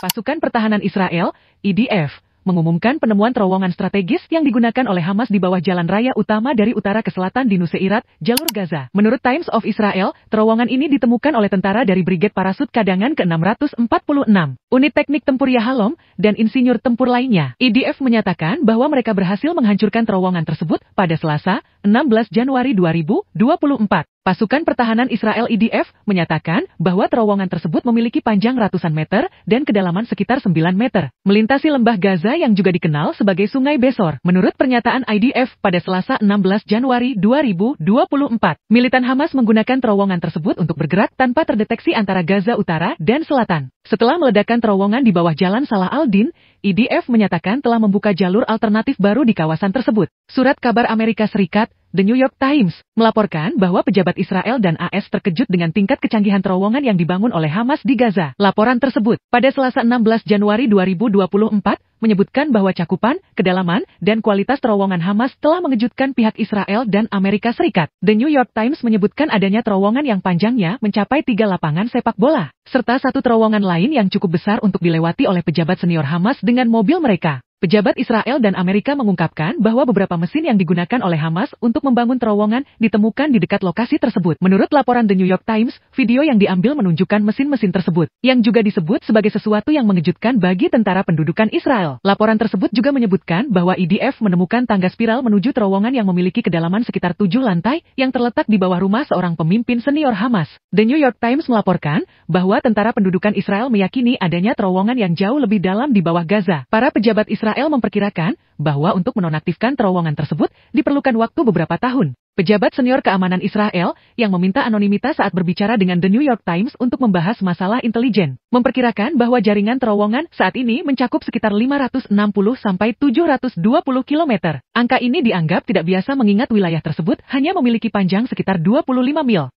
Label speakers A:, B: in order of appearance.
A: Pasukan Pertahanan Israel, IDF, e mengumumkan penemuan terowongan strategis yang digunakan oleh Hamas di bawah jalan raya utama dari utara ke selatan di Nuseirat, jalur Gaza. Menurut Times of Israel, terowongan ini ditemukan oleh tentara dari Brigade Parasut Kadangan ke-646, unit teknik tempur Yahalom, dan insinyur tempur lainnya. IDF e menyatakan bahwa mereka berhasil menghancurkan terowongan tersebut pada Selasa, 16 Januari 2024. Pasukan pertahanan Israel IDF menyatakan bahwa terowongan tersebut memiliki panjang ratusan meter dan kedalaman sekitar 9 meter, melintasi lembah Gaza yang juga dikenal sebagai Sungai Besor. Menurut pernyataan IDF pada Selasa 16 Januari 2024, militan Hamas menggunakan terowongan tersebut untuk bergerak tanpa terdeteksi antara Gaza Utara dan Selatan. Setelah meledakan terowongan di bawah jalan Salah Aldin, IDF menyatakan telah membuka jalur alternatif baru di kawasan tersebut. Surat kabar Amerika Serikat, The New York Times, melaporkan bahwa pejabat Israel dan AS terkejut dengan tingkat kecanggihan terowongan yang dibangun oleh Hamas di Gaza. Laporan tersebut, pada Selasa 16 Januari 2024, menyebutkan bahwa cakupan, kedalaman, dan kualitas terowongan Hamas telah mengejutkan pihak Israel dan Amerika Serikat. The New York Times menyebutkan adanya terowongan yang panjangnya mencapai tiga lapangan sepak bola, serta satu terowongan lain yang cukup besar untuk dilewati oleh pejabat senior Hamas dengan mobil mereka. Pejabat Israel dan Amerika mengungkapkan bahwa beberapa mesin yang digunakan oleh Hamas untuk membangun terowongan ditemukan di dekat lokasi tersebut. Menurut laporan The New York Times, video yang diambil menunjukkan mesin-mesin tersebut, yang juga disebut sebagai sesuatu yang mengejutkan bagi tentara pendudukan Israel. Laporan tersebut juga menyebutkan bahwa IDF e menemukan tangga spiral menuju terowongan yang memiliki kedalaman sekitar tujuh lantai yang terletak di bawah rumah seorang pemimpin senior Hamas. The New York Times melaporkan bahwa tentara pendudukan Israel meyakini adanya terowongan yang jauh lebih dalam di bawah Gaza. Para pejabat Israel Israel memperkirakan bahwa untuk menonaktifkan terowongan tersebut diperlukan waktu beberapa tahun. Pejabat senior keamanan Israel yang meminta anonimitas saat berbicara dengan The New York Times untuk membahas masalah intelijen, memperkirakan bahwa jaringan terowongan saat ini mencakup sekitar 560 sampai 720 km. Angka ini dianggap tidak biasa mengingat wilayah tersebut hanya memiliki panjang sekitar 25 mil.